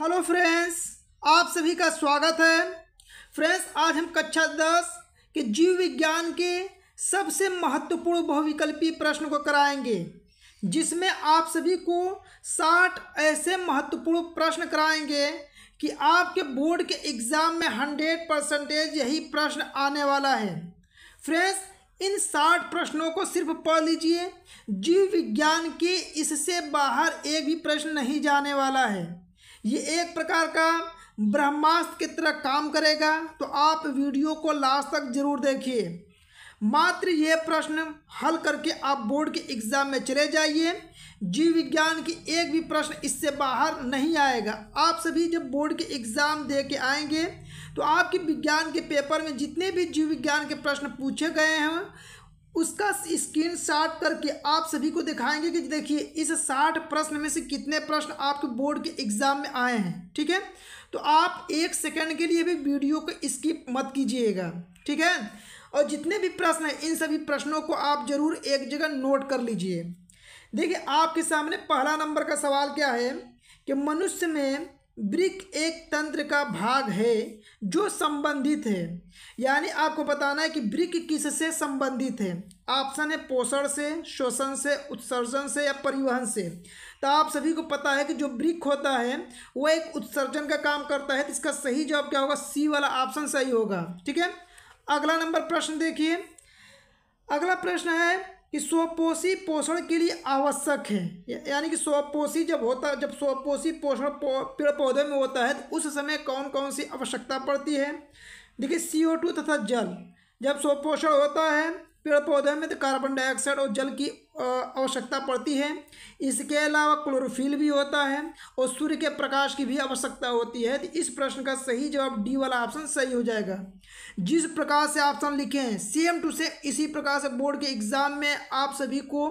hello friends आप सभी का स्वागत है फ्रेंड्स आज हम कक्षा दस के जीव विज्ञान के सबसे महत्वपूर्ण बहुविकल्पी प्रश्न को कराएंगे जिसमें आप सभी को साठ ऐसे महत्वपूर्ण प्रश्न कराएंगे कि आपके बोर्ड के एग्ज़ाम में हंड्रेड परसेंटेज यही प्रश्न आने वाला है फ्रेंड्स इन साठ प्रश्नों को सिर्फ पढ़ लीजिए जीव विज्ञान के इससे बाहर एक भी प्रश्न नहीं जाने वाला है ये एक प्रकार का ब्रह्मास्त्र की तरह काम करेगा तो आप वीडियो को लास्ट तक जरूर देखिए मात्र ये प्रश्न हल करके आप बोर्ड के एग्ज़ाम में चले जाइए जीव विज्ञान की एक भी प्रश्न इससे बाहर नहीं आएगा आप सभी जब बोर्ड के एग्ज़ाम दे के आएंगे तो आपके विज्ञान के पेपर में जितने भी जीव विज्ञान के प्रश्न पूछे गए हैं उसका स्क्रीन शॉट करके आप सभी को दिखाएंगे कि देखिए इस साठ प्रश्न में से कितने प्रश्न आपके बोर्ड के एग्जाम में आए हैं ठीक है तो आप एक सेकंड के लिए भी वीडियो को स्किप मत कीजिएगा ठीक है और जितने भी प्रश्न हैं इन सभी प्रश्नों को आप जरूर एक जगह नोट कर लीजिए देखिए आपके सामने पहला नंबर का सवाल क्या है कि मनुष्य में ब्रिक एक तंत्र का भाग है जो संबंधित है यानी आपको बताना है कि ब्रिक किससे संबंधित है ऑप्शन है पोषण से शोषण से उत्सर्जन से या परिवहन से तो आप सभी को पता है कि जो ब्रिक होता है वह एक उत्सर्जन का काम करता है तो इसका सही जवाब क्या होगा सी वाला ऑप्शन सही होगा ठीक है अगला नंबर प्रश्न देखिए अगला प्रश्न है कि स्वपोषी पोषण के लिए आवश्यक है यानी कि स्वपोषी जब होता जब स्वपोषी पोषण पो, पेड़ पौधे में होता है तो उस समय कौन कौन सी आवश्यकता पड़ती है देखिए सी ओ टू तथा जल जब स्वपोषण होता है पेड़ पौधे में तो कार्बन डाइऑक्साइड और जल की आवश्यकता पड़ती है इसके अलावा क्लोरोफिल भी होता है और सूर्य के प्रकाश की भी आवश्यकता होती है तो इस प्रश्न का सही जवाब डी वाला ऑप्शन सही हो जाएगा जिस प्रकार से ऑप्शन लिखे हैं सेम टू सेम इसी प्रकार से बोर्ड के एग्ज़ाम में आप सभी को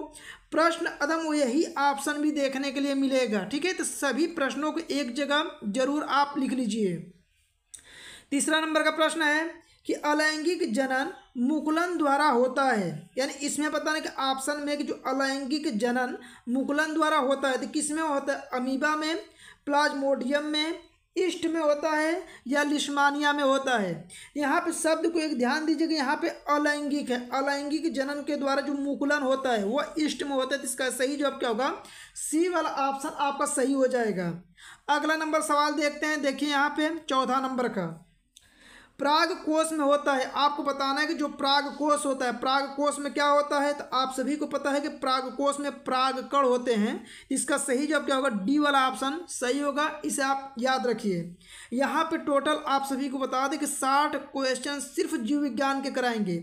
प्रश्न अदम यही ऑप्शन भी देखने के लिए मिलेगा ठीक है तो सभी प्रश्नों को एक जगह ज़रूर आप लिख लीजिए तीसरा नंबर का प्रश्न है कि अलैंगिक जनन मुकुलन द्वारा होता है यानी इसमें पता नहीं कि ऑप्शन में कि जो अलैंगिक जनन मुकुलन द्वारा होता है तो किस में होता है अमीबा में प्लाज्मोडियम में ईस्ट में होता है या लिस्मानिया में होता है यहाँ पे शब्द को एक ध्यान दीजिएगा यहाँ पे अलैंगिक है अलैंगिक जनन के द्वारा जो मुकुलन होता है वह ईस्ट में होता है तो इसका सही जवाब क्या होगा सी वाला ऑप्शन आपका सही हो जाएगा अगला नंबर सवाल देखते हैं देखिए यहाँ पे चौथा नंबर का प्राग कोष में होता है आपको बताना है कि जो प्राग कोष होता है प्राग कोष में क्या होता है तो आप सभी को पता है कि प्राग कोष में प्राग कण होते हैं इसका सही जवाब क्या होगा डी वाला ऑप्शन सही होगा इसे आप याद रखिए यहाँ पे टोटल आप सभी को बता दें कि साठ क्वेश्चन सिर्फ जीव विज्ञान के कराएंगे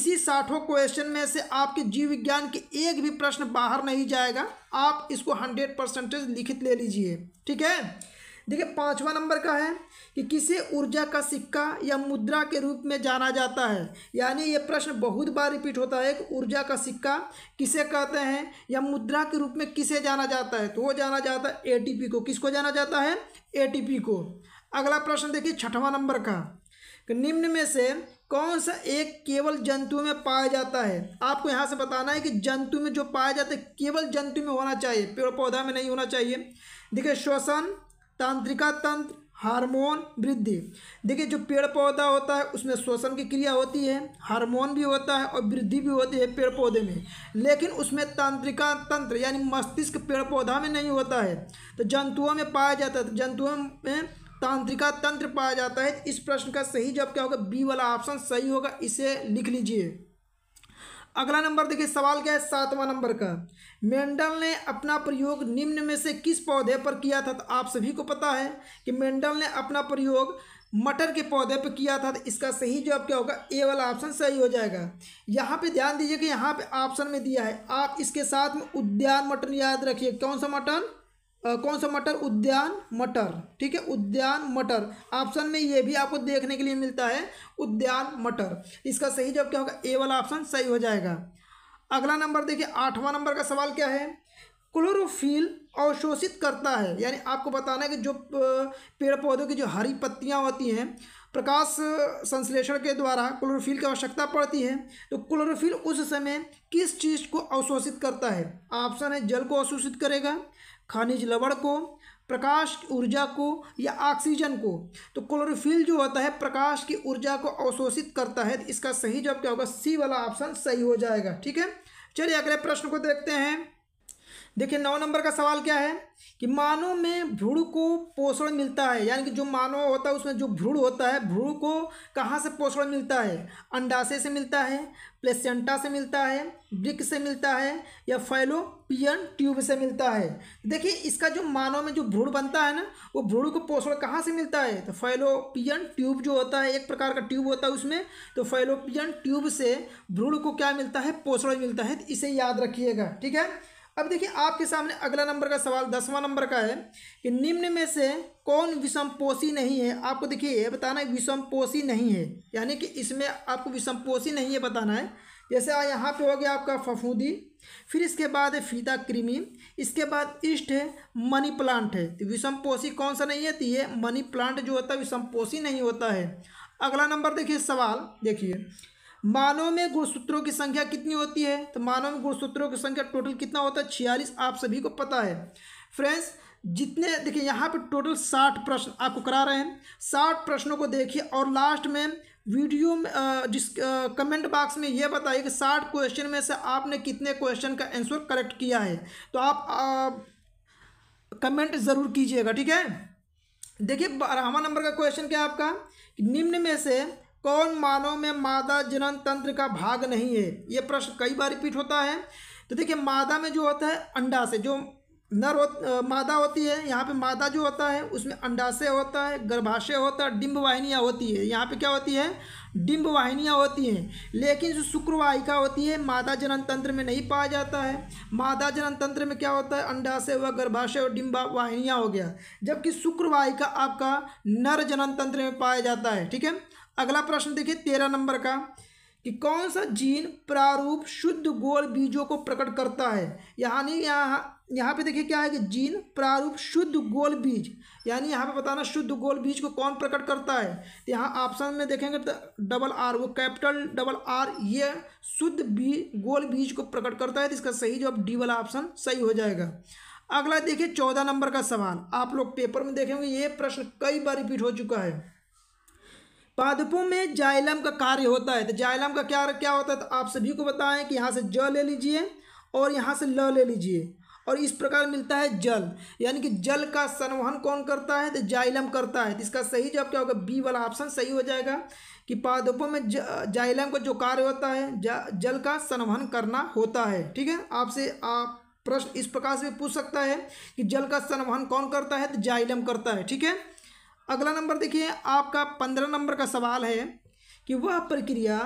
इसी साठों क्वेश्चन में से आपके जीव विज्ञान के एक भी प्रश्न बाहर नहीं जाएगा आप इसको हंड्रेड परसेंटेज लिखित ले लीजिए ठीक है देखिए पाँचवा नंबर का है कि किसे ऊर्जा का सिक्का या मुद्रा के रूप में जाना जाता है यानी ये प्रश्न बहुत बार रिपीट होता है कि ऊर्जा का सिक्का किसे कहते हैं या मुद्रा के रूप में किसे जाना जाता है तो वो जाना जाता है एटीपी को किसको जाना जाता है एटीपी को अगला प्रश्न देखिए छठवा नंबर का निम्न में से कौन सा एक केवल जंतु में पाया जाता है आपको यहाँ से बताना है कि जंतु में जो पाया जाता है केवल जंतु में होना चाहिए पेड़ पौधा में नहीं होना चाहिए देखिए श्वसन तांत्रिका तंत्र हार्मोन वृद्धि देखिए जो पेड़ पौधा होता है उसमें श्वसन की क्रिया होती है हार्मोन भी होता है और वृद्धि भी होती है पेड़ पौधे में लेकिन उसमें तांत्रिका तंत्र यानी मस्तिष्क पेड़ पौधा में नहीं होता है तो जंतुओं में पाया जाता है तो जंतुओं में तांत्रिका तंत्र पाया जाता है इस प्रश्न का सही जवाब क्या होगा बी वाला ऑप्शन सही होगा इसे लिख लीजिए अगला नंबर देखिए सवाल क्या है सातवां नंबर का मेंडल ने अपना प्रयोग निम्न में से किस पौधे पर किया था तो आप सभी को पता है कि मेंडल ने अपना प्रयोग मटर के पौधे पर किया था तो इसका सही जवाब क्या होगा ए वाला ऑप्शन सही हो जाएगा यहाँ पे ध्यान दीजिए कि यहाँ पे ऑप्शन में दिया है आप इसके साथ में उद्यान मटन याद रखिए कौन सा मटन आ, कौन सा मटर उद्यान मटर ठीक है उद्यान मटर ऑप्शन में ये भी आपको देखने के लिए मिलता है उद्यान मटर इसका सही जवाब क्या होगा ए वाला ऑप्शन सही हो जाएगा अगला नंबर देखिए आठवां नंबर का सवाल क्या है क्लोरोफिल अवशोषित करता है यानी आपको बताना है कि जो पेड़ पौधों की जो हरी पत्तियाँ होती हैं प्रकाश संश्लेषण के द्वारा क्लोरोफिल की आवश्यकता पड़ती है तो क्लोरोफिल उस समय किस चीज़ को अवशोषित करता है ऑप्शन है जल को अवशोषित करेगा खनिज लवण को प्रकाश की ऊर्जा को या ऑक्सीजन को तो क्लोरोफिल जो होता है प्रकाश की ऊर्जा को अवशोषित करता है तो इसका सही जवाब क्या होगा सी वाला ऑप्शन सही हो जाएगा ठीक है चलिए अगले प्रश्न को देखते हैं देखिए नौ नंबर का सवाल क्या है कि मानव में भ्रूण को पोषण मिलता है यानी कि जो मानव होता है उसमें जो भ्रूण होता है भ्रूण को कहाँ से पोषण मिलता है अंडाशय से मिलता है प्लेसेंटा से मिलता है ब्रिक से मिलता है या फैलोपियन ट्यूब से मिलता है देखिए इसका जो मानव में जो भ्रूण बनता है ना वो भ्रूण को पोषण कहाँ से मिलता है तो फैलोपियन ट्यूब जो होता है एक प्रकार का ट्यूब होता है उसमें तो फैलोपियन ट्यूब से भ्रूण को क्या मिलता है पोषण मिलता है तो इसे याद रखिएगा ठीक है अब देखिए आपके सामने अगला नंबर का सवाल दसवां नंबर का है कि निम्न में से कौन विषम पोषी नहीं है आपको देखिए ये बताना है विषम पोषी नहीं है यानी कि इसमें आपको विषम पोषी नहीं है बताना है जैसे यहाँ पे हो गया आपका फफूदी फिर इसके बाद है फीता क्रीमी इसके बाद ईस्ट है मनी प्लांट है तो विषम पोषी कौन सा नहीं है तो ये मनी प्लांट जो होता है विषम पोषी नहीं होता है अगला नंबर देखिए सवाल देखिए मानव में गुणसूत्रों की संख्या कितनी होती है तो मानव में गुणसूत्रों की संख्या टोटल कितना होता है छियालीस आप सभी को पता है फ्रेंड्स जितने देखिए यहाँ पर टोटल साठ प्रश्न आपको करा रहे हैं साठ प्रश्नों को देखिए और लास्ट में वीडियो में जिस कमेंट बॉक्स में यह बताइए कि साठ क्वेश्चन में से आपने कितने क्वेश्चन का आंसर करेक्ट किया है तो आप आ, कमेंट ज़रूर कीजिएगा ठीक है देखिए बारहवा नंबर का क्वेश्चन क्या आपका निम्न में से कौन मानव में मादा जनन तंत्र का भाग नहीं है ये प्रश्न कई बार रिपीट होता है तो देखिए मादा में जो होता है अंडा से जो नर हो मादा होती है यहाँ पे मादा जो होता है उसमें अंडाशय होता है गर्भाशय होता है डिम्ब वाहिनियाँ होती है यहाँ पे क्या होती है डिम्ब वाहिनियाँ होती हैं लेकिन जो शुक्रवाहिका होती है मादा जनन तंत्र में नहीं पाया जाता है मादा जनन तंत्र में क्या होता है अंडाशय हुआ गर्भाशय और डिम्ब वाहिनियाँ हो गया जबकि शुक्रवाहिका आपका नर जनन तंत्र में पाया जाता है ठीक है अगला प्रश्न देखिए तेरह नंबर का कि कौन सा जीन प्रारूप शुद्ध गोल बीजों को प्रकट करता है यानी यहाँ यहाँ पे देखिए क्या है कि जीन प्रारूप शुद्ध गोल बीज यानी यहाँ पे बताना शुद्ध गोल बीज को कौन प्रकट करता है तो यहाँ ऑप्शन में देखेंगे तो डबल आर वो कैपिटल डबल आर ये शुद्ध बी गोल बीज को प्रकट करता है तो इसका सही अब डी वाला ऑप्शन सही हो जाएगा अगला देखिए चौदह नंबर का सवाल आप लोग पेपर में देखेंगे ये प्रश्न कई बार रिपीट हो चुका है पादपों में जाइलम का कार्य होता है तो जाइलम का क्या क्या होता है तो आप सभी को बताएं कि यहाँ से ज ले लीजिए और यहाँ से ल ले लीजिए और इस प्रकार मिलता है जल यानी कि जल का संवहन कौन करता है तो जाइलम करता है तो इसका सही जवाब क्या होगा बी वाला ऑप्शन सही हो जाएगा कि पादपों में ज, जाइलम का जो कार्य होता है जल का संवहन करना होता है ठीक है आपसे आप प्रश्न इस प्रकार से पूछ सकता है कि जल का संवहन कौन करता है तो जाइलम करता है ठीक है अगला नंबर देखिए आपका पंद्रह नंबर का सवाल है कि वह प्रक्रिया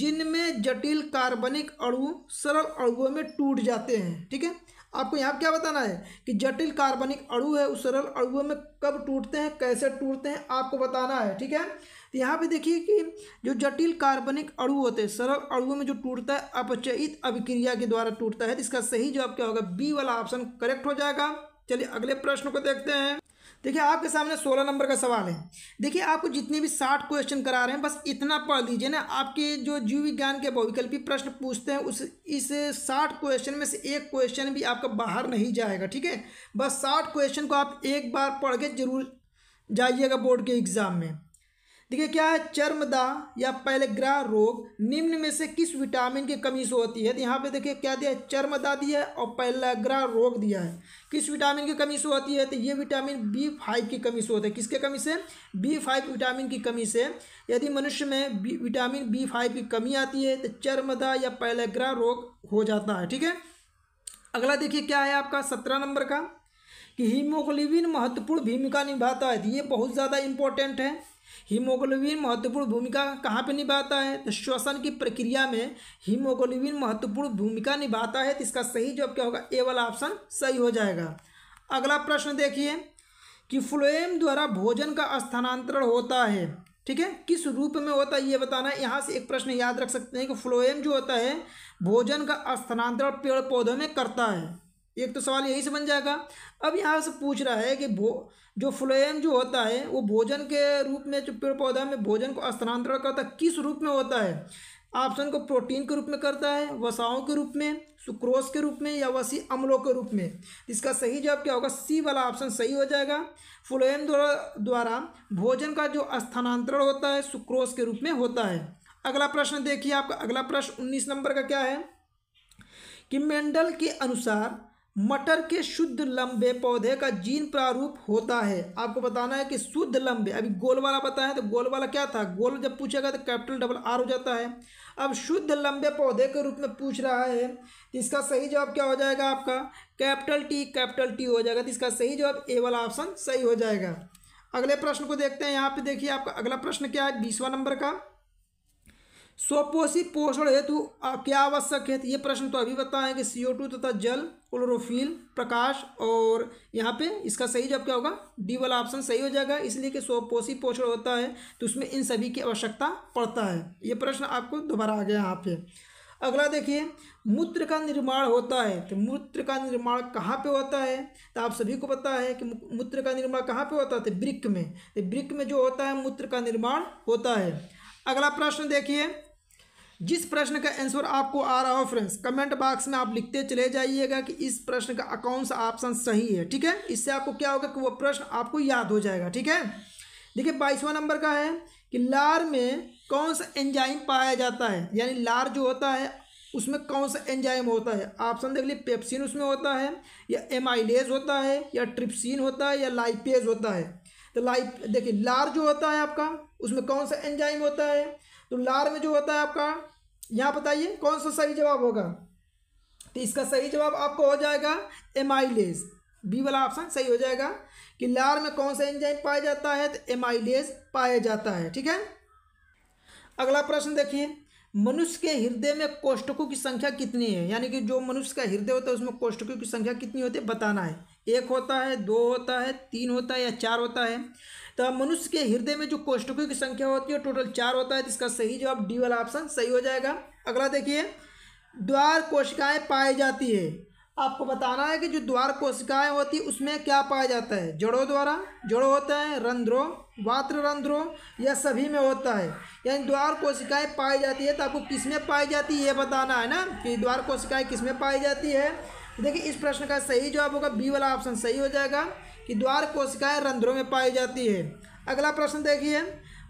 जिनमें जटिल कार्बनिक अणु सरल अणुओं में टूट जाते हैं ठीक है आपको यहाँ क्या बताना है कि जटिल कार्बनिक अणु है उस सरल अणुओं में कब टूटते हैं कैसे टूटते हैं आपको बताना है ठीक है तो यहाँ पे देखिए कि जो जटिल कार्बनिक अणु होते हैं सरल अणुओं में जो टूटता है अपचयित अभिक्रिया के द्वारा टूटता है तो इसका सही जवाब क्या होगा बी वाला ऑप्शन करेक्ट हो जाएगा चलिए अगले प्रश्न को देखते हैं देखिए आपके सामने सोलह नंबर का सवाल है देखिए आपको जितने भी साठ क्वेश्चन करा रहे हैं बस इतना पढ़ लीजिए ना आपके जो जीव विज्ञान के बहुविकल्पी प्रश्न पूछते हैं उस इस साठ क्वेश्चन में से एक क्वेश्चन भी आपका बाहर नहीं जाएगा ठीक है बस साठ क्वेश्चन को आप एक बार पढ़ के जरूर जाइएगा बोर्ड के एग्ज़ाम में देखिए क्या है चर्मदा या पैलग्रा रोग निम्न में से किस विटामिन की कमी से होती है तो यहाँ पे देखिए क्या दिया है चर्मदा दिया है और पैलग्रा रोग दिया है किस विटामिन की कमी से होती है तो ये विटामिन बी फाइव की कमी से होता है किसके कमी से बी फाइव विटामिन की कमी से यदि मनुष्य में विटामिन बी फाइव की कमी आती है तो चर्मदा या पैलग्रा रोग हो जाता है ठीक है अगला देखिए क्या है आपका सत्रह नंबर का कि हीमोग्लोबिन महत्वपूर्ण भूमिका निभाता है तो ये बहुत ज़्यादा इंपॉर्टेंट है हीमोग्लोबिन महत्वपूर्ण भूमिका कहाँ पे निभाता है तो श्वसन की प्रक्रिया में हीमोग्लोबिन महत्वपूर्ण भूमिका निभाता है तो इसका सही जवाब क्या होगा ए वाला ऑप्शन सही हो जाएगा अगला प्रश्न देखिए कि फ्लोएम द्वारा भोजन का स्थानांतरण होता है ठीक है किस रूप में होता है ये बताना है यहाँ से एक प्रश्न याद रख सकते हैं कि फ्लोएम जो होता है भोजन का स्थानांतरण पेड़ पौधों में करता है एक तो सवाल यही से बन जाएगा अब यहाँ से पूछ रहा है कि भो जो फ्लोएम जो होता है वो भोजन के रूप में जो पेड़ पौधा में भोजन को स्थानांतरण करता है किस रूप में होता है ऑप्शन को प्रोटीन के रूप में करता है वसाओं के रूप में सुक्रोस के रूप में या वसी अम्लों के रूप में इसका सही जवाब क्या होगा सी वाला ऑप्शन सही हो जाएगा फ्लोएम द्वारा द्वारा भोजन का जो स्थानांतरण होता है सुक्रोस के रूप में होता है अगला प्रश्न देखिए आपका अगला प्रश्न उन्नीस नंबर का क्या है कि मेंडल के अनुसार मटर के शुद्ध लंबे पौधे का जीन प्रारूप होता है आपको बताना है कि शुद्ध लंबे अभी गोल वाला बताएं तो गोल वाला क्या था गोल जब पूछेगा तो कैपिटल डबल आर हो जाता है अब शुद्ध लंबे पौधे के रूप में पूछ रहा है तो इसका सही जवाब क्या हो जाएगा आपका कैपिटल टी कैपिटल टी हो जाएगा तो इसका सही जवाब ए वाला ऑप्शन सही हो जाएगा अगले प्रश्न को देखते हैं यहाँ पे देखिए आपका अगला प्रश्न क्या है बीसवा नंबर का स्वपोषी पोषण हेतु क्या आवश्यक है ये प्रश्न तो अभी बताएं कि सीओ टू तथा जल क्लोरोफिल प्रकाश और यहाँ पे इसका सही जवाब क्या होगा डी वाला ऑप्शन सही हो जाएगा इसलिए कि स्वपोषी पोषण होता है तो उसमें इन सभी की आवश्यकता पड़ता है ये प्रश्न आपको दोबारा आ गया यहाँ पे अगला देखिए मूत्र का निर्माण होता है तो मूत्र का निर्माण कहाँ पे होता है तो आप सभी को पता है कि मूत्र का निर्माण कहाँ पे होता है तो ब्रिक में तो ब्रिक में जो होता है मूत्र का निर्माण होता है अगला प्रश्न देखिए जिस प्रश्न का आंसर आपको आ रहा हो फ्रेंड्स कमेंट बॉक्स में आप लिखते चले जाइएगा कि इस प्रश्न का कौन सा ऑप्शन सही है ठीक है इससे आपको क्या होगा कि वो प्रश्न आपको याद हो जाएगा ठीक है देखिए बाईसवां नंबर का है कि लार में कौन सा एंजाइम पाया जाता है यानी लार जो होता है उसमें कौन सा एंजाइम होता है ऑप्शन देख लीजिए पेप्सिन उसमें होता है या एमाइलेज होता है या ट्रिप्सिन होता है या लाइपेज होता है तो लाइप देखिए लार जो होता है आपका उसमें कौन सा एंजाइम होता है तो लार में जो होता है आपका यहाँ बताइए कौन सा सही जवाब होगा तो इसका सही जवाब आपको हो जाएगा एमाइलेज बी वाला ऑप्शन सही हो जाएगा कि लार में कौन सा एंजाइम पाया जाता है तो एमाइलेज पाया जाता है ठीक है अगला प्रश्न देखिए मनुष्य के हृदय में कोष्टकों की संख्या कितनी है यानी कि जो मनुष्य का हृदय होता है उसमें कोष्टकों की संख्या कितनी होती है बताना है एक होता है दो होता है तीन होता है या चार होता है तो मनुष्य के हृदय में जो कोष्टकों की संख्या होती है टोटल चार होता है जिसका तो सही जवाब डी वाला ऑप्शन सही हो जाएगा अगला देखिए द्वार कोशिकाएं पाई जाती है आपको बताना है कि जो द्वार कोशिकाएं होती है उसमें क्या पाया जाता है जड़ों द्वारा जड़ों होता है रंध्रो वात्र रंध्रो या सभी में होता है यानी द्वार कोशिकाएं पाई जाती है तो आपको किस में पाई जाती है ये बताना है ना कि द्वार कोशिकाएं किसमें पाई जाती है देखिए इस प्रश्न का सही जवाब होगा बी वाला ऑप्शन सही हो जाएगा कि द्वार कोशिकाएं रंध्रों में पाई जाती है अगला प्रश्न देखिए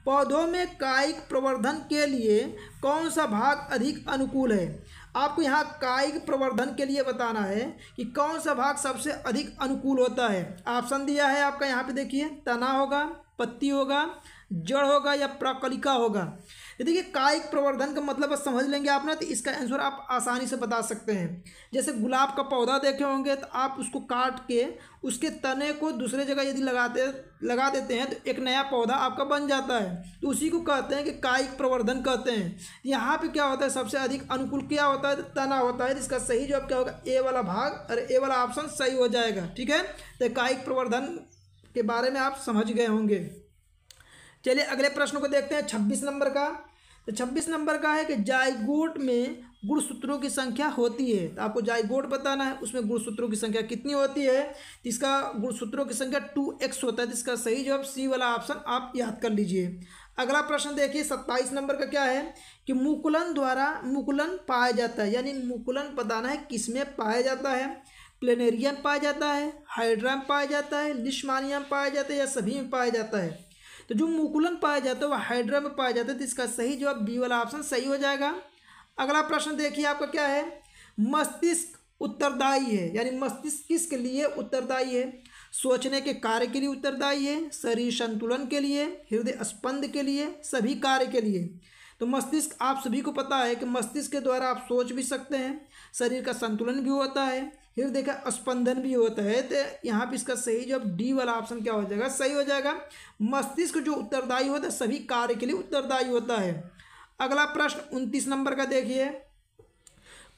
पौधों में कायिक प्रवर्धन के लिए कौन सा भाग अधिक अनुकूल है आपको यहाँ कायिक प्रवर्धन के लिए बताना है कि कौन सा भाग सबसे अधिक अनुकूल होता है ऑप्शन दिया है आपका यहाँ पे देखिए तना होगा पत्ती होगा जड़ होगा या प्रकलिका होगा ये देखिए कायिक प्रवर्धन का मतलब समझ लेंगे आप ना तो इसका आंसर आप आसानी से बता सकते हैं जैसे गुलाब का पौधा देखे होंगे तो आप उसको काट के उसके तने को दूसरे जगह यदि लगाते लगा देते हैं तो एक नया पौधा आपका बन जाता है तो उसी को कहते हैं कि कायिक प्रवर्धन कहते हैं यहाँ पे क्या होता है सबसे अधिक अनुकूल क्या होता है तो तना होता है इसका सही जवाब क्या होगा ए वाला भाग और ए वाला ऑप्शन सही हो जाएगा ठीक है तो कायिक प्रवर्धन के बारे में आप समझ गए होंगे चलिए अगले प्रश्न को देखते हैं छब्बीस नंबर का तो छब्बीस नंबर का है कि जायगोट में गुणसूत्रों की संख्या होती है तो आपको जायगोट बताना है उसमें गुणसूत्रों की संख्या कितनी होती है तो इसका गुणसूत्रों की संख्या टू एक्स होता है तो इसका सही जवाब सी वाला ऑप्शन आप याद कर लीजिए अगला प्रश्न देखिए सत्ताईस नंबर का क्या है कि मुकुलन द्वारा मुकुलन पाया जाता है यानी मुकुलन बताना है किस में पाया जाता है प्लेनेरियम पाया जाता है हाइड्रा पाया जाता है लिशमानिया पाया जाता है या सभी में पाया जाता है तो जो मुकुलन पाया जाता है वह हाइड्रा में पाया जाता है तो इसका सही जवाब बी वाला ऑप्शन सही हो जाएगा अगला प्रश्न देखिए आपका क्या है मस्तिष्क उत्तरदायी है यानी मस्तिष्क किसके लिए उत्तरदायी है सोचने के कार्य के लिए उत्तरदायी है शरीर संतुलन के लिए हृदय स्पंद के लिए सभी कार्य के लिए तो मस्तिष्क आप सभी को पता है कि मस्तिष्क के द्वारा आप सोच भी सकते हैं शरीर का संतुलन भी होता है फिर देखा स्पंदन भी होता है तो यहाँ पे इसका सही जो डी वाला ऑप्शन क्या हो जाएगा सही हो जाएगा मस्तिष्क जो उत्तरदायी होता है सभी कार्य के लिए उत्तरदायी होता है अगला प्रश्न उनतीस नंबर का देखिए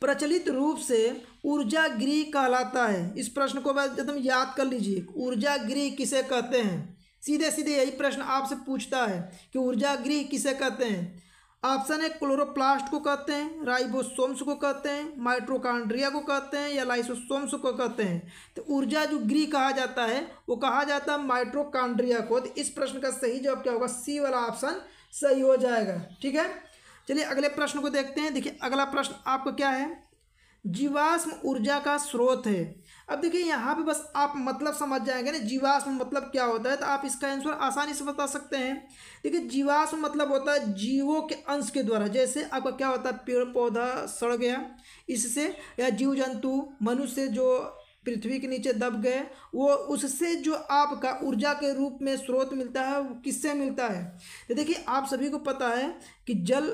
प्रचलित रूप से ऊर्जा गृह कहलाता है इस प्रश्न को एकदम तो याद कर लीजिए ऊर्जा गृह किसे कहते हैं सीधे सीधे यही प्रश्न आपसे पूछता है कि ऊर्जा गृह किसे कहते हैं ऑप्शन है क्लोरोप्लास्ट को कहते हैं राइबोसोम्स को कहते हैं माइट्रोकांड्रिया को कहते हैं या लाइसोसोम्स को कहते हैं तो ऊर्जा जो ग्री कहा जाता है वो कहा जाता है माइट्रोकांड्रिया को तो इस प्रश्न का सही जवाब क्या होगा सी वाला ऑप्शन सही हो जाएगा ठीक है चलिए अगले प्रश्न को देखते हैं देखिए अगला प्रश्न आपका क्या है जीवाश्म ऊर्जा का स्रोत है अब देखिए यहाँ पे बस आप मतलब समझ जाएंगे ना जीवाश्म मतलब क्या होता है तो आप इसका आंसर आसानी से बता सकते हैं देखिए जीवाश्म मतलब होता है जीवों के अंश के द्वारा जैसे आपका क्या होता है पेड़ पौधा सड़ गया इससे या जीव जंतु मनुष्य जो पृथ्वी के नीचे दब गए वो उससे जो आपका ऊर्जा के रूप में स्रोत मिलता है वो किससे मिलता है तो देखिए आप सभी को पता है कि जल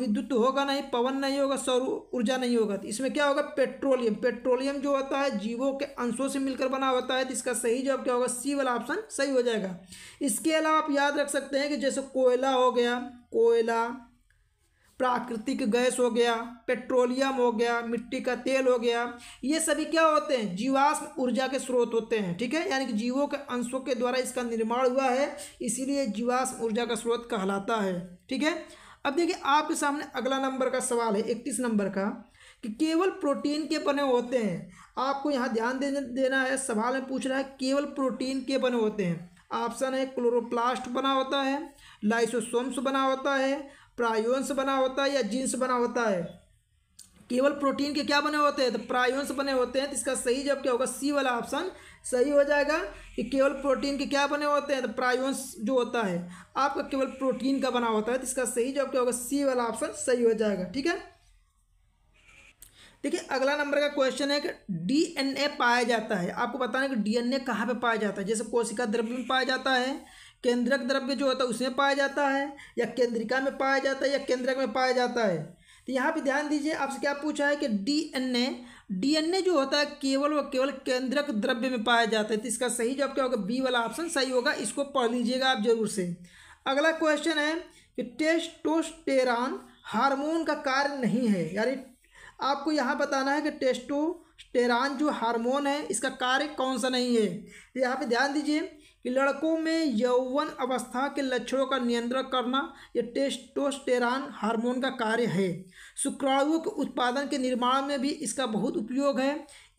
विद्युत तो होगा नहीं पवन नहीं होगा सौर ऊर्जा नहीं होगा इसमें क्या होगा पेट्रोलियम पेट्रोलियम जो होता है जीवों के अंशों से मिलकर बना होता है तो इसका सही जवाब क्या होगा सी वाला ऑप्शन सही हो जाएगा इसके अलावा आप याद रख सकते हैं कि जैसे कोयला हो गया कोयला प्राकृतिक गैस हो गया पेट्रोलियम हो गया मिट्टी का तेल हो गया ये सभी क्या होते हैं जीवाश्म ऊर्जा के स्रोत होते हैं ठीक है यानी कि जीवों के अंशों के द्वारा इसका निर्माण हुआ है इसीलिए जीवाश्म ऊर्जा का स्रोत कहलाता है ठीक है अब देखिए आपके सामने अगला नंबर का सवाल है इकतीस नंबर का कि केवल प्रोटीन के बने होते हैं आपको यहाँ ध्यान देना है सवाल में पूछ रहा है केवल प्रोटीन के बने होते हैं ऑप्शन है क्लोरोप्लास्ट बना होता है लाइसोसोम्स बना होता है प्रायोन बना होता है या जीन्स बना होता है केवल प्रोटीन के क्या बने होते हैं तो प्रायोन्स बने होते हैं तो इसका सही जब क्या होगा सी वाला ऑप्शन सही हो जाएगा कि केवल प्रोटीन के क्या बने होते हैं तो प्रायोन्स जो होता है आपका केवल प्रोटीन का बना होता है तो इसका सही जब क्या होगा सी वाला ऑप्शन सही हो जाएगा ठीक है देखिए अगला नंबर का क्वेश्चन है कि डीएनए पाया जाता है आपको बताना है कि डीएनए कहाँ पे पाया जाता है जैसे कोशिका द्रव्य में पाया जाता है केंद्रक द्रव्य जो होता है उसमें पाया जाता है या केंद्रिका में पाया जाता है या केंद्रक में पाया जाता है तो यहाँ पर ध्यान दीजिए आपसे क्या पूछा है कि डीएनए डीएनए जो होता है केवल व केवल केंद्रक द्रव्य में पाया जाता है तो इसका सही जवाब क्या होगा बी वाला ऑप्शन सही होगा इसको पढ़ लीजिएगा आप जरूर से अगला क्वेश्चन है कि टेस्टोस्टेरॉन हार्मोन का कार्य नहीं है यानी आपको यहाँ बताना है कि टेस्टोस्टेरॉन जो हार्मोन है इसका कार्य कौन सा नहीं है तो यहाँ पे ध्यान दीजिए कि लड़कों में यौवन अवस्था के लक्षणों का नियंत्रण करना यह टेस्टोस्टेरॉन हार्मोन का कार्य है शुक्राणुओं के उत्पादन के निर्माण में भी इसका बहुत उपयोग है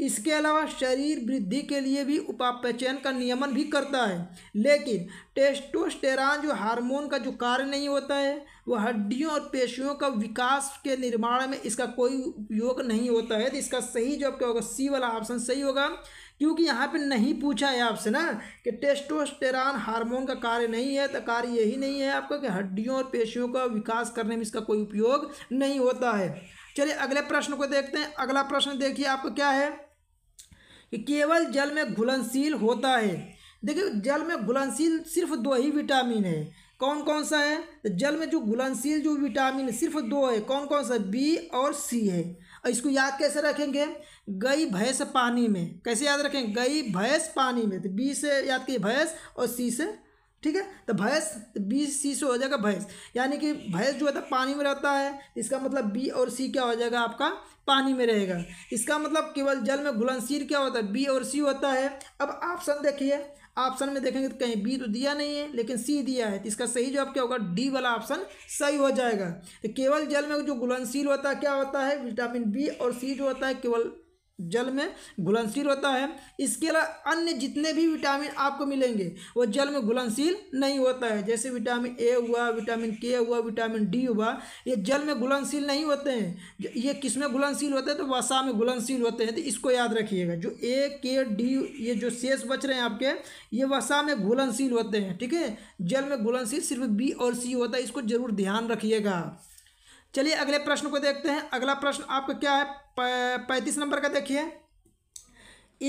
इसके अलावा शरीर वृद्धि के लिए भी उपापचयन का नियमन भी करता है लेकिन टेस्टोस्टेरॉन जो हार्मोन का जो कार्य नहीं होता है वह हड्डियों और पेशियों का विकास के निर्माण में इसका कोई उपयोग नहीं होता है तो इसका सही जो आपका होगा सी वाला ऑप्शन सही होगा क्योंकि यहाँ पे नहीं पूछा है आपसे ना कि टेस्टोस्टेरॉन हार्मोन का कार्य नहीं है तो कार्य यही नहीं है आपका कि हड्डियों और पेशियों का विकास करने में इसका कोई उपयोग नहीं होता है चलिए अगले प्रश्न को देखते हैं अगला प्रश्न देखिए आपको क्या है कि केवल जल में घुलनशील होता है देखिए जल में घुलनशील सिर्फ दो ही विटामिन है कौन कौन सा है तो जल में जो घुलनशील जो विटामिन सिर्फ दो है कौन कौन सा बी और सी है इसको याद कैसे रखेंगे गई भैंस पानी में कैसे याद रखेंगे गई भैंस पानी में तो बी से याद की भैंस और सी से ठीक है तो भैंस बी सी से हो जाएगा भैंस यानी कि भैंस जो होता है पानी में रहता है इसका मतलब बी और सी क्या हो जाएगा आपका पानी में रहेगा इसका मतलब केवल जल में घुलनशील क्या होता है बी और सी होता है अब ऑप्शन देखिए ऑप्शन में देखेंगे तो कहीं बी तो दिया नहीं है लेकिन सी दिया है तो इसका सही जवाब क्या होगा डी वाला ऑप्शन सही हो जाएगा तो केवल जल में जो घुलनशील होता है क्या होता है विटामिन बी और सी जो होता है केवल जल में घुलनशील होता है इसके अलावा अन्य जितने भी विटामिन आपको मिलेंगे वो जल में घुलनशील नहीं होता है जैसे विटामिन ए हुआ विटामिन के हुआ विटामिन डी हुआ ये जल में घुलनशील नहीं होते हैं ये किस में घुलनशील होते हैं तो वसा में घुलनशील होते हैं तो इसको याद रखिएगा जो ए के डी ये जो शेष बच रहे हैं आपके ये वसा में घुलनशील होते हैं ठीक है जल में घुलनशील सिर्फ बी और सी होता है इसको ज़रूर ध्यान रखिएगा चलिए अगले प्रश्न को देखते हैं अगला प्रश्न आपका क्या है पैंतीस नंबर का देखिए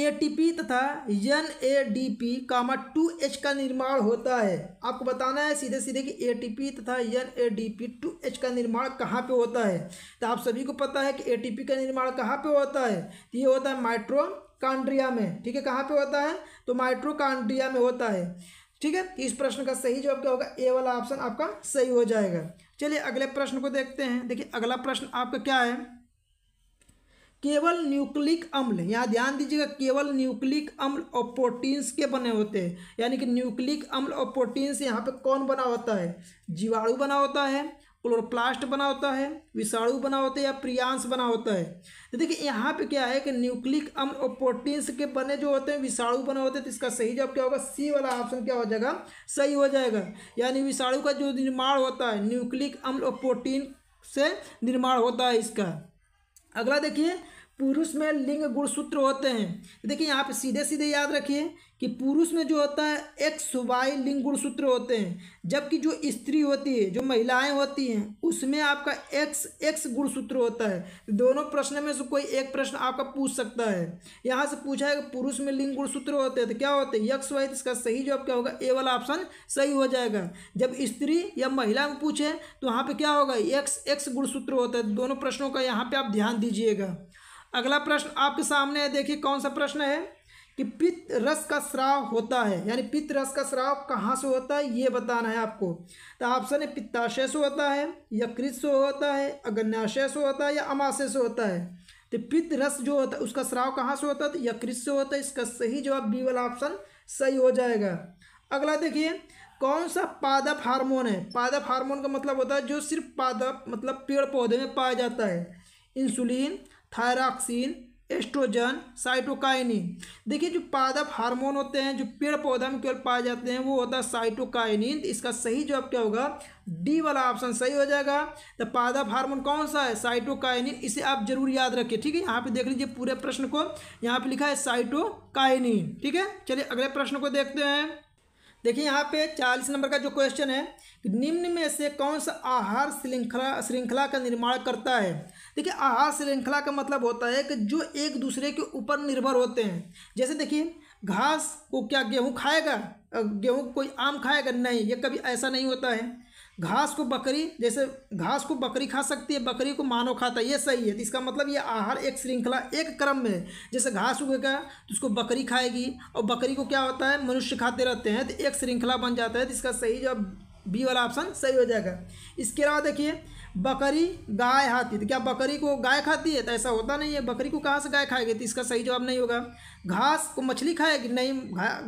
एटीपी तथा N A D P comma two H का निर्माण होता है आपको बताना है सीधे सीधे कि एटीपी तथा N A D P two H का निर्माण कहाँ पे होता है तो आप सभी को पता है कि एटीपी का निर्माण कहाँ पे होता है तो ये होता है माइट्रोकांड्रिया में ठीक है कहाँ पे होता है तो माइट्रोकांड्रिया में होता है ठीक है इस प्रश्न का सही जवाब क्या होगा ए वाला ऑप्शन आपका सही हो जाएगा चलिए अगले प्रश्न को देखते हैं देखिए अगला प्रश्न आपका क्या है केवल न्यूक्लिक अम्ल यहाँ ध्यान दीजिएगा केवल न्यूक्लिक अम्ल और प्रोटीन्स के बने होते हैं यानी कि न्यूक्लिक अम्ल और प्रोटीन्स यहाँ पे कौन बना होता है जीवाणु बना होता है क्लोरोप्लास्ट बना होता है विषाणु बना होता है या प्रियांश बना होता है तो देखिए यहाँ पे क्या है कि न्यूक्लिक अम्ल और प्रोटीन्स के बने जो होते हैं विषाणु बना होते हैं तो इसका सही जवाब क्या होगा सी वाला ऑप्शन क्या हो जाएगा सही हो जाएगा यानी विषाणु का जो निर्माण होता है न्यूक्लिक अम्ल और प्रोटीन से निर्माण होता है इसका अगला देखिए पुरुष में लिंग गुणसूत्र होते हैं देखिए यहाँ पे सीधे सीधे याद रखिए कि पुरुष में जो होता है एक्स वाई लिंग गुणसूत्र होते हैं जबकि जो स्त्री होती है जो महिलाएं होती हैं उसमें आपका एक्स एक्स गुणसूत्र होता है दोनों प्रश्न में से कोई एक प्रश्न आपका पूछ सकता है यहाँ से पूछा है कि पुरुष में लिंग गुणसूत्र होते हैं तो क्या होते हैं यक्स वाई तो इसका सही जवाब क्या होगा ए वाला ऑप्शन सही हो जाएगा जब स्त्री या महिला में पूछे तो वहाँ पर क्या होगा एक्स एक्स गुणसूत्र होता है दोनों प्रश्नों का यहाँ पर आप ध्यान दीजिएगा अगला प्रश्न आपके सामने है देखिए कौन सा प्रश्न है कि पित्त रस का श्राव होता है यानी पित्त रस का श्राव कहाँ से होता है ये बताना है आपको तो ऑप्शन है पित्ताशय से होता है या कृत से होता है अगन्याशय से होता है या अमाशय से होता है तो पित्त रस जो होता है उसका श्राव कहाँ से होता है तो यकृत से होता है इसका सही जवाब बी वाला ऑप्शन सही हो जाएगा अगला देखिए कौन सा पादप हार्मोन है पादप हार्मोन का मतलब होता है जो सिर्फ पादप मतलब पेड़ पौधे में पाया जाता है इंसुलिन थायराक्सिन एस्ट्रोजन साइटोकाइनिन देखिए जो पादप हार्मोन होते हैं जो पेड़ पौधे में केवल पाए जाते हैं वो होता है साइटोकाइनिन तो इसका सही जवाब क्या होगा डी वाला ऑप्शन सही हो जाएगा तो पादप हार्मोन कौन सा है साइटोकाइनिन इसे आप जरूर याद रखिए ठीक है यहाँ पे देख लीजिए पूरे प्रश्न को यहाँ पे लिखा है साइटोकाइनिन ठीक है चलिए अगले प्रश्न को देखते हैं देखिए यहाँ पे चालीस नंबर का जो क्वेश्चन है निम्न में से कौन सा आहार श्रृंखला श्रृंखला का निर्माण करता है देखिए आहार श्रृंखला का मतलब होता है कि जो एक दूसरे के ऊपर निर्भर होते हैं जैसे देखिए घास को क्या गेहूँ खाएगा गेहूँ कोई आम खाएगा नहीं ये कभी ऐसा नहीं होता है घास को बकरी जैसे घास को बकरी खा सकती है बकरी को मानव खाता है ये सही है तो इसका मतलब ये आहार एक श्रृंखला एक क्रम में है जैसे घास उगेगा तो उसको बकरी खाएगी और बकरी को क्या होता है मनुष्य खाते रहते हैं तो एक श्रृंखला बन जाता है तो इसका सही जो बी वाला ऑप्शन सही हो जाएगा इसके अलावा देखिए बकरी गाय हाथी तो क्या बकरी को गाय खाती है तो ऐसा होता नहीं है बकरी को कहाँ से गाय खाएगी तो इसका सही जवाब नहीं होगा घास को मछली खाएगी नहीं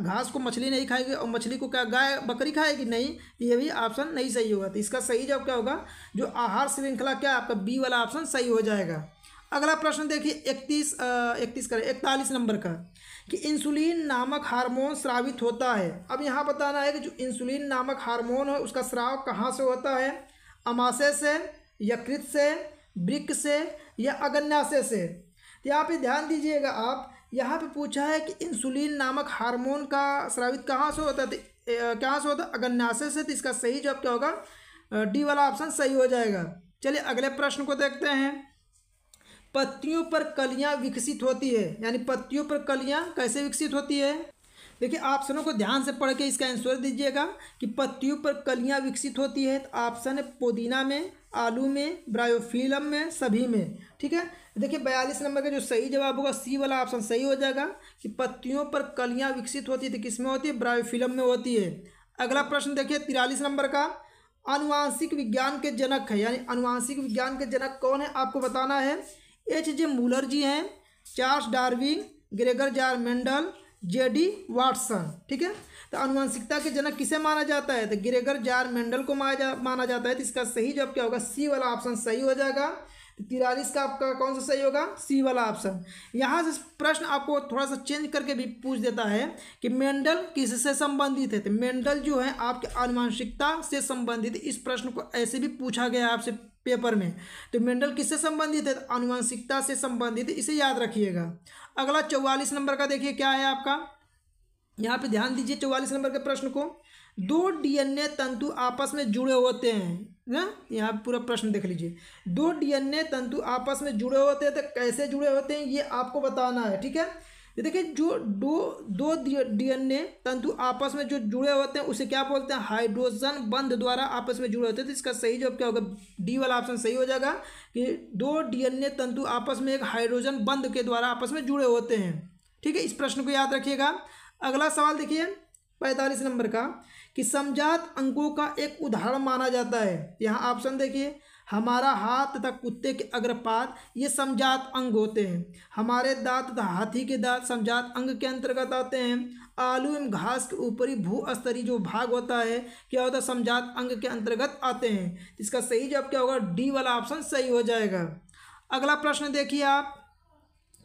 घास को मछली नहीं खाएगी और मछली को क्या गाय बकरी खाएगी नहीं तो ये भी ऑप्शन नहीं सही होगा तो इसका सही जवाब क्या होगा जो आहार श्रृंखला क्या आपका बी वाला ऑप्शन सही हो जाएगा अगला प्रश्न देखिए इकतीस इकतीस करें इकतालीस नंबर का कि इंसुलिन नामक हार्मोन स्रावित होता है अब यहाँ बताना है कि जो इंसुलिन नामक हार्मोन है उसका स्राव कहाँ से होता है अमाशय से यकृत से ब्रिक से या अगन्याशय से तो यहाँ पे ध्यान दीजिएगा आप यहाँ पे पूछा है कि इंसुलिन नामक हार्मोन का स्रावित कहाँ से होता है तो, कहाँ से होता है अगन्याशय से तो इसका सही जवाब क्या होगा डी वाला ऑप्शन सही हो जाएगा चलिए अगले प्रश्न को देखते हैं पत्तियों पर कलियाँ विकसित होती है यानी पत्तियों पर कलियाँ कैसे विकसित होती है देखिए ऑप्शनों को ध्यान से पढ़ के इसका आंसर दीजिएगा कि पत्तियों पर कलियां विकसित होती है तो ऑप्शन है पुदीना में आलू में ब्रायोफिलम में सभी में ठीक है देखिए बयालीस नंबर का जो सही जवाब होगा सी वाला ऑप्शन सही हो जाएगा कि पत्तियों पर कलियाँ विकसित होती है तो किस में होती है ब्रायोफिलम में होती है अगला प्रश्न देखिए तिरालीस नंबर का अनुवांशिक विज्ञान के जनक है यानी अनुवांशिक विज्ञान के जनक कौन है आपको बताना है एच जे मूलर जी हैं चार्ल्स डार्विन ग्रेगर जार मेंडल जे डी वाटसन ठीक है तो अनुवंशिकता के जनक किसे माना जाता है तो गिरेगर जार मेंडल को माना जा माना जाता है तो इसका सही जवाब क्या होगा सी वाला ऑप्शन सही हो जाएगा तो तिरालीस का आपका कौन सा सही होगा सी वाला ऑप्शन यहाँ से प्रश्न आपको थोड़ा सा चेंज करके भी पूछ देता है कि मेंडल किससे संबंधित है तो मेंडल जो है आपके अनुवंशिकता से संबंधित इस प्रश्न को ऐसे भी पूछा गया है आपसे पेपर में तो मेंडल किससे संबंधित है तो अनुवांशिकता से संबंधित इसे याद रखिएगा अगला चौवालीस नंबर का देखिए क्या है आपका यहाँ पे ध्यान दीजिए चौवालीस नंबर के प्रश्न को दो डीएनए तंतु आपस में जुड़े होते हैं ना यहाँ पूरा प्रश्न देख लीजिए दो डीएनए तंतु आपस में जुड़े होते हैं तो कैसे जुड़े होते हैं ये आपको बताना है ठीक है ये देखिए जो दो दो डीएनए तंतु आपस में जो जुड़े होते हैं उसे क्या बोलते हैं हाइड्रोजन बंध द्वारा आपस में जुड़े होते हैं तो इसका सही जवाब क्या होगा डी वाला ऑप्शन सही हो जाएगा कि दो डीएनए तंतु आपस में एक हाइड्रोजन बंध के द्वारा आपस में जुड़े होते हैं ठीक है इस प्रश्न को याद रखिएगा अगला सवाल देखिए पैंतालीस नंबर का कि समझात अंकों का एक उदाहरण माना जाता है यहाँ ऑप्शन देखिए हमारा हाथ तथा कुत्ते के अग्रपाद ये समझात अंग होते हैं हमारे दांत तथा हाथी के दांत समझात अंग के अंतर्गत आते हैं आलू एवं घास के ऊपरी भू स्तरीय जो भाग होता है क्या होता है समझात अंग के अंतर्गत आते हैं इसका सही जवाब क्या होगा डी वाला ऑप्शन सही हो जाएगा अगला प्रश्न देखिए आप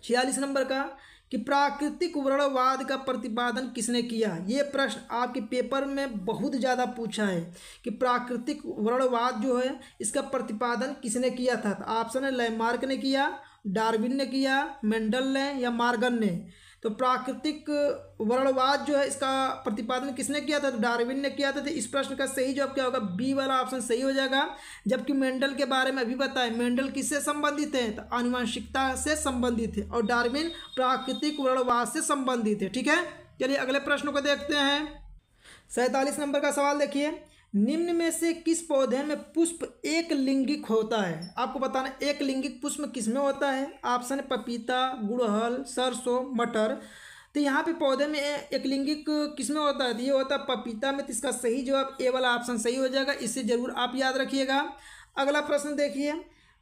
छियालीस नंबर का कि प्राकृतिक वर्णवाद का प्रतिपादन किसने किया ये प्रश्न आपके पेपर में बहुत ज़्यादा पूछा है कि प्राकृतिक वर्णवाद जो है इसका प्रतिपादन किसने किया था तो ऑप्शन है लैमार्क ने किया डार्विन ने किया मेंडल ने या मार्गन ने तो प्राकृतिक वर्णवाद जो है इसका प्रतिपादन किसने किया था तो डार्विन ने किया था तो इस प्रश्न का सही जवाब क्या होगा बी वाला ऑप्शन सही हो जाएगा जबकि मेंडल के बारे में अभी बताएं मेंडल किससे संबंधित है तो अनुवंशिकता से संबंधित है और डार्विन प्राकृतिक वर्णवाद से संबंधित है ठीक है चलिए अगले प्रश्न को देखते हैं सैंतालीस नंबर का सवाल देखिए निम्न में से किस पौधे में पुष्प एक लिंगिक होता है आपको बताना एक लिंगिक पुष्प किस में होता है ऑप्शन पपीता गुड़हल सरसों मटर तो यहाँ पे पौधे में एक लिंगिक किस में होता है तो ये होता है पपीता में तो इसका सही जवाब ए वाला ऑप्शन सही हो जाएगा इसे जरूर आप याद रखिएगा अगला प्रश्न देखिए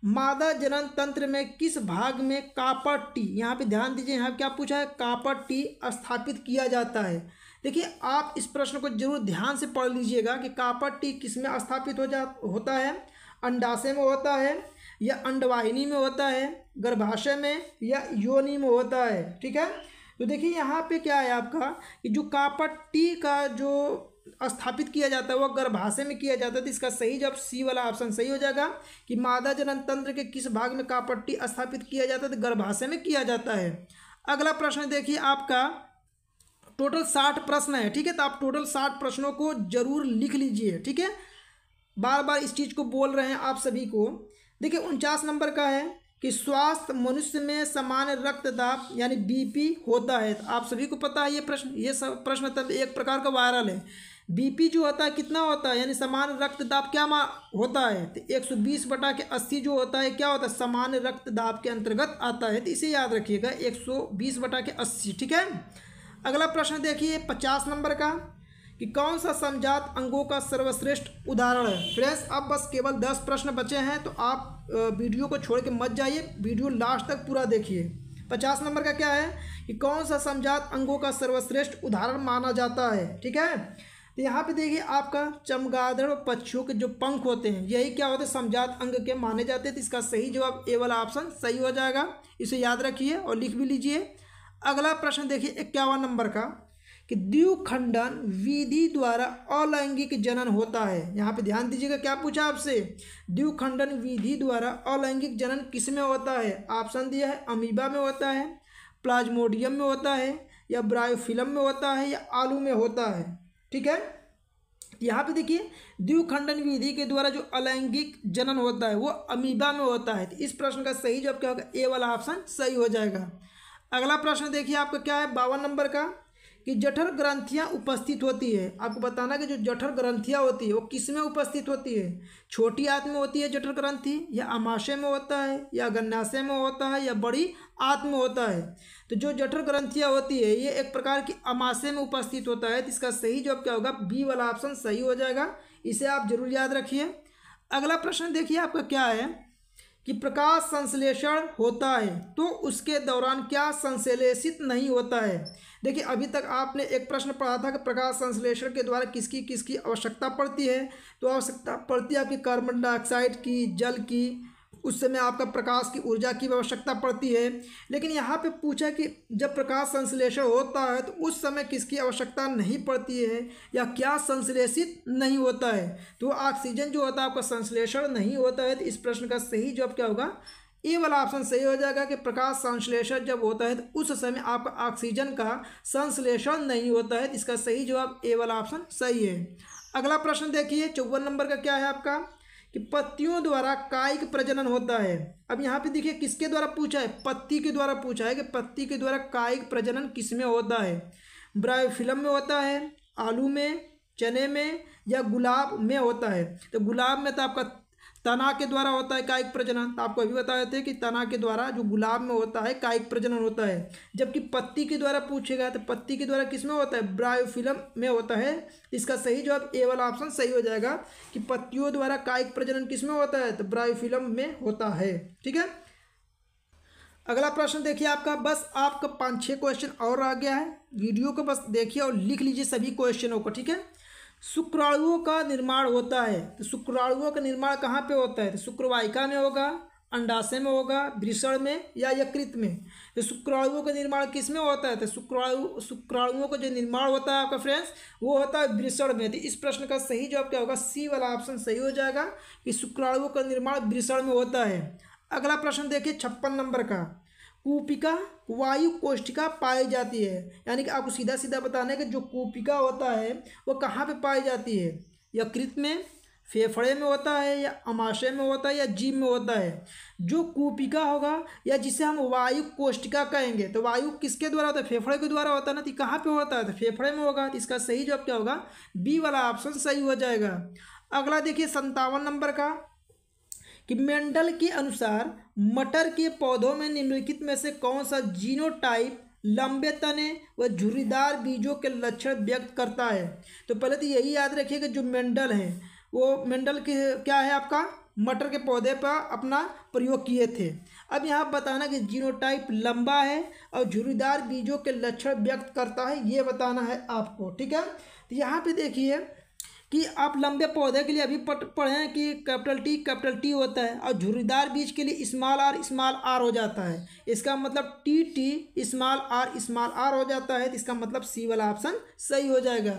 मादा जनन तंत्र में किस भाग में कापर टी यहाँ पे ध्यान दीजिए यहाँ क्या पूछा है कापर टी स्थापित किया जाता है देखिए आप इस प्रश्न को जरूर ध्यान से पढ़ लीजिएगा कि कापर टी किस में स्थापित हो जा होता है अंडाशय में होता है या अंडवाहिनी में होता है गर्भाशय में या योनि में होता है ठीक है तो देखिए यहाँ पे क्या है आपका कि जो कापर टी का जो स्थापित किया जाता है वह गर्भाशय में किया जाता है तो इसका सही जब सी वाला ऑप्शन सही हो जाएगा कि मादा जनन तंत्र के किस भाग में कापट्टी स्थापित किया जाता है तो गर्भाशय में किया जाता है अगला प्रश्न देखिए आपका टोटल साठ प्रश्न है ठीक है तो आप टोटल साठ प्रश्नों को जरूर लिख लीजिए ठीक है बार बार इस चीज़ को बोल रहे हैं आप सभी को देखिए उनचास नंबर का है कि स्वास्थ्य मनुष्य में सामान्य रक्तदाब यानी बीपी होता है तो आप सभी को पता है ये प्रश्न ये सब प्रश्न तब एक प्रकार का वायरल है बीपी जो होता है कितना होता है यानी सामान्य रक्तदाब क्या होता है तो 120 बटा के 80 जो होता है क्या होता है सामान्य रक्तदाब के अंतर्गत आता है तो इसे याद रखिएगा 120 बटा के 80 ठीक है अगला प्रश्न देखिए पचास नंबर का कि कौन सा समझात अंगों का सर्वश्रेष्ठ उदाहरण है फ्रेंड्स अब बस केवल दस प्रश्न बचे हैं तो आप वीडियो को छोड़ के मत जाइए वीडियो लास्ट तक पूरा देखिए पचास नंबर का क्या है कि कौन सा समझात अंगों का सर्वश्रेष्ठ उदाहरण माना जाता है ठीक है तो यहाँ पे देखिए आपका चमगादड़ और पक्षियों के जो पंख होते हैं यही क्या होते हैं समझात अंग के माने जाते हैं तो इसका सही जवाब ए वाला ऑप्शन सही हो जाएगा इसे याद रखिए और लिख भी लीजिए अगला प्रश्न देखिए इक्यावन नंबर का कि द्यू खंडन विधि द्वारा अलैंगिक जनन होता है यहाँ पे ध्यान दीजिएगा क्या पूछा आपसे द्यू खंडन विधि द्वारा अलैंगिक जनन किस में होता है ऑप्शन दिया है अमीबा में होता है प्लाज्मोडियम में होता है या ब्रायोफिलम में होता है या आलू में होता है ठीक है यहाँ पे देखिए खंडन विधि के द्वारा जो अलैंगिक जनन होता है वो अमीबा में होता है तो इस प्रश्न का सही जवाब क्या होगा ए वाला ऑप्शन सही हो जाएगा अगला प्रश्न देखिए आपका क्या है बावन नंबर का कि जठर ग्रंथियाँ उपस्थित होती है आपको बताना कि जो जठर ग्रंथियाँ होती है वो किस में उपस्थित होती है छोटी आत्म होती है जठर ग्रंथि या अमाशय में होता है या गन्नाशय में होता है या बड़ी आत्म होता है तो जो जठर ग्रंथियाँ होती है ये एक प्रकार की अमाशय में उपस्थित होता है तो इसका सही जवाब क्या होगा बी वाला ऑप्शन सही हो जाएगा इसे आप जरूर याद रखिए अगला प्रश्न देखिए आपका क्या है कि प्रकाश संश्लेषण होता है तो उसके दौरान क्या संश्लेषित नहीं होता है देखिए अभी तक आपने एक प्रश्न पढ़ा था कि प्रकाश संश्लेषण के द्वारा किसकी किसकी आवश्यकता पड़ती है तो आवश्यकता पड़ती है आपकी कार्बन डाइऑक्साइड की जल की उस समय आपका प्रकाश की ऊर्जा की आवश्यकता पड़ती है लेकिन यहाँ पे पूछा कि जब प्रकाश संश्लेषण होता है तो उस समय किसकी आवश्यकता नहीं पड़ती है या क्या संश्लेषित नहीं होता है तो ऑक्सीजन जो होता है आपका संश्लेषण नहीं होता है तो इस प्रश्न का सही जवाब क्या होगा ए वाला ऑप्शन सही हो जाएगा कि प्रकाश संश्लेषण जब होता है तो उस समय आपका ऑक्सीजन का संश्लेषण नहीं होता है तो इसका सही जवाब ए वाला ऑप्शन सही है अगला प्रश्न देखिए चौवन नंबर का क्या है आपका कि पत्तियों द्वारा कायिक प्रजनन होता है अब यहाँ पे देखिए किसके द्वारा पूछा है पत्ती के द्वारा पूछा है कि पत्ती के द्वारा कायिक प्रजनन किस में होता है ब्रायोफिलम में होता है आलू में चने में या गुलाब में होता है तो गुलाब में तो आपका तना के द्वारा होता है कायिक प्रजनन तो आपको अभी बताए थे कि तना के द्वारा जो गुलाब में होता है कायिक प्रजनन होता है जबकि पत्ती के द्वारा पूछेगा तो पत्ती के द्वारा किस में होता है ब्रायोफिलम में होता है इसका सही जवाब ए वाला ऑप्शन सही हो जाएगा कि पत्तियों द्वारा कायिक प्रजनन किस में होता है तो ब्रायोफिलम में होता है ठीक है अगला प्रश्न देखिए आपका बस आपका पाँच छः क्वेश्चन और आ गया है वीडियो को बस देखिए और लिख लीजिए सभी क्वेश्चनों को ठीक है शुक्राणुओं का निर्माण होता है तो शुक्राणुओं का निर्माण कहाँ पे होता है तो शुक्रवाहिका में होगा अंडाशय में होगा वृषण में या यकृत में तो शुक्राणुओं का निर्माण किस में होता है तो शुक्राणु शुक्राणुओं का जो निर्माण होता है आपका फ्रेंड्स वो होता है वृषण में तो इस प्रश्न का सही जवाब क्या होगा सी वाला ऑप्शन सही हो जाएगा कि शुक्राणुओं का निर्माण वृषण में होता है अगला प्रश्न देखिए छप्पन नंबर का कूपिका वायु कोष्टिका पाई जाती है यानी कि आपको सीधा सीधा बताना है कि जो कूपिका होता है वो कहाँ पे पाई जाती है यकृत में फेफड़े में होता है या अमाशय में होता है या जीव में होता है जो कूपिका होगा या जिसे हम वायु कोष्टिका कहेंगे तो वायु किसके द्वारा होता है फेफड़े के द्वारा होता है ना तो कहाँ पे होता है तो फेफड़े में होगा तो इसका सही जवाब क्या होगा बी वाला ऑप्शन सही हो जाएगा अगला देखिए संतावन नंबर का कि मेंडल के अनुसार मटर के पौधों में निम्नलिखित में से कौन सा जीनोटाइप लंबे तने व झुरीदार बीजों के लक्षण व्यक्त करता है तो पहले तो यही याद रखिए कि जो मेंडल है वो मेंडल के क्या है आपका मटर के पौधे पर अपना प्रयोग किए थे अब यहाँ बताना कि जीनोटाइप लंबा है और झुरीदार बीजों के लक्षण व्यक्त करता है ये बताना है आपको ठीक है तो यहाँ पे देखिए कि आप लंबे पौधे के लिए अभी पढ़ें कि कैपिटल टी कैपिटल टी होता है और झुरीदार बीज के लिए स्मॉल आर स्मॉल आर हो जाता है इसका मतलब T T small R small R हो जाता है तो इसका मतलब सी वाला ऑप्शन सही हो जाएगा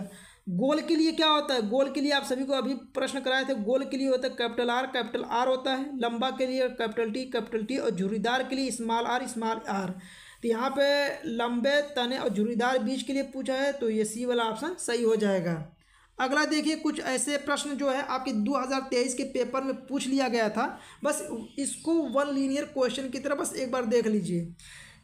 गोल के लिए क्या होता है गोल के लिए आप सभी को अभी प्रश्न कराए थे गोल के लिए होता है कैपिटल आर कैपिटल आर होता है लंबा के लिए कैपिटल टी कैपिटल टी और झुरीदार के लिए स्मॉल आर स्मॉल आर तो यहाँ पे लंबे तने और झुरीदार बीज के लिए पूछा है तो ये सी वाला ऑप्शन सही हो जाएगा अगला देखिए कुछ ऐसे प्रश्न जो है आपके 2023 के पेपर में पूछ लिया गया था बस इसको वन लीनियर क्वेश्चन की तरह बस एक बार देख लीजिए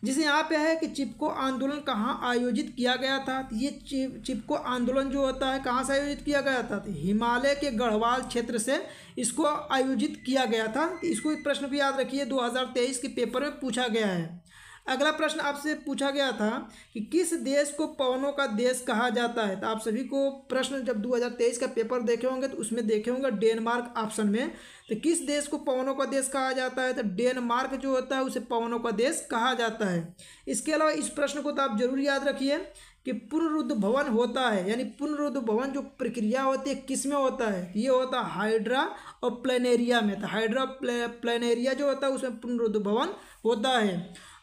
जिसे यहाँ पे है कि चिपको आंदोलन कहाँ आयोजित किया गया था तो ये चिप चिपको आंदोलन जो होता है कहाँ से आयोजित किया गया था तो हिमालय के गढ़वाल क्षेत्र से इसको आयोजित किया गया था तो इसको इसको प्रश्न भी याद रखिए 2023 के पेपर में पूछा गया है अगला प्रश्न आपसे पूछा गया था कि किस देश को पवनों का देश कहा जाता है तो आप सभी को प्रश्न जब 2023 का पेपर देखे होंगे तो उसमें देखे होंगे डेनमार्क ऑप्शन में तो किस देश को पवनों का देश कहा जाता है तो डेनमार्क जो होता है उसे पवनों का देश कहा जाता है इसके अलावा इस प्रश्न को तो आप जरूर याद रखिए कि पुनरुद्ध भवन होता है यानी पुनरुद्ध भवन जो प्रक्रिया होती है किस में होता है ये होता है हाइड्रा और प्लेनेरिया में तो हाइड्रा प्ले, प्लेनेरिया जो होता है उसमें पुनरुद्ध भवन होता है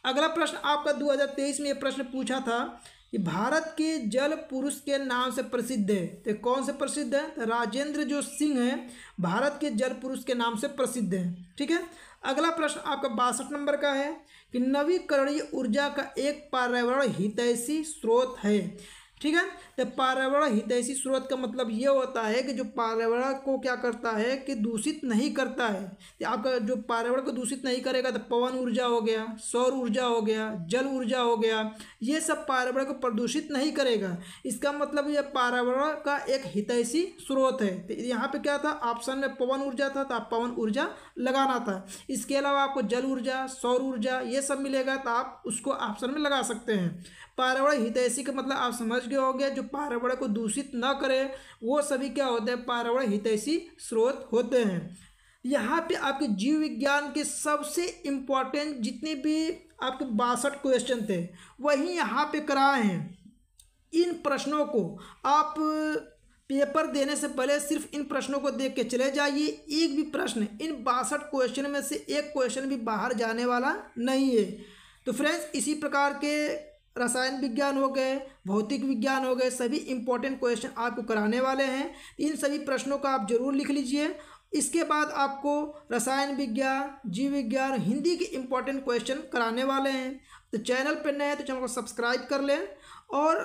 अगला प्रश्न आपका 2023 में ये प्रश्न पूछा था कि भारत के जल पुरुष के नाम से प्रसिद्ध है तो कौन से प्रसिद्ध है तो राजेंद्र जो सिंह है भारत के जल पुरुष के नाम से प्रसिद्ध है ठीक है अगला प्रश्न आपका बासठ नंबर का है कि नवीकरणीय ऊर्जा का एक पर्यावरण हितैषी स्रोत है ठीक है तो पर्यावरण हितैषी स्रोत का मतलब ये होता है कि जो पर्यावरण को क्या करता है कि दूषित नहीं करता है तो आपका जो पर्यावरण को दूषित नहीं करेगा तो पवन ऊर्जा हो गया सौर ऊर्जा हो गया जल ऊर्जा हो गया ये सब पर्यावरण को प्रदूषित नहीं करेगा इसका मतलब ये पर्यावरण का एक हितैषी स्रोत है तो यहाँ पर क्या था ऑप्शन में पवन ऊर्जा था तो आप पवन ऊर्जा लगाना था इसके अलावा आपको जल ऊर्जा सौर ऊर्जा ये सब मिलेगा तो आप उसको ऑप्शन में लगा सकते हैं पर्यावरण हितैषी का मतलब आप समझ जो हो गया जो पर्यावरण को दूषित न करे वो सभी क्या होते हैं पर्यावरण हितैषी स्रोत होते हैं यहाँ पे आपके जीव विज्ञान के सबसे इम्पॉर्टेंट जितने भी आपके बासठ क्वेश्चन थे वही यहाँ पे कराए हैं इन प्रश्नों को आप पेपर देने से पहले सिर्फ इन प्रश्नों को देख के चले जाइए एक भी प्रश्न इन बासठ क्वेश्चन में से एक क्वेश्चन भी बाहर जाने वाला नहीं है तो फ्रेंड्स इसी प्रकार के रसायन विज्ञान हो गए भौतिक विज्ञान हो गए सभी इंपॉर्टेंट क्वेश्चन आपको कराने वाले हैं इन सभी प्रश्नों का आप जरूर लिख लीजिए इसके बाद आपको रसायन विज्ञान जीव विज्ञान हिंदी के इंपॉर्टेंट क्वेश्चन कराने वाले हैं तो चैनल पर नए हैं तो चैनल को सब्सक्राइब कर लें और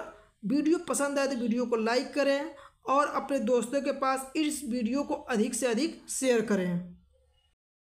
वीडियो पसंद आए तो वीडियो को लाइक करें और अपने दोस्तों के पास इस वीडियो को अधिक से अधिक शेयर करें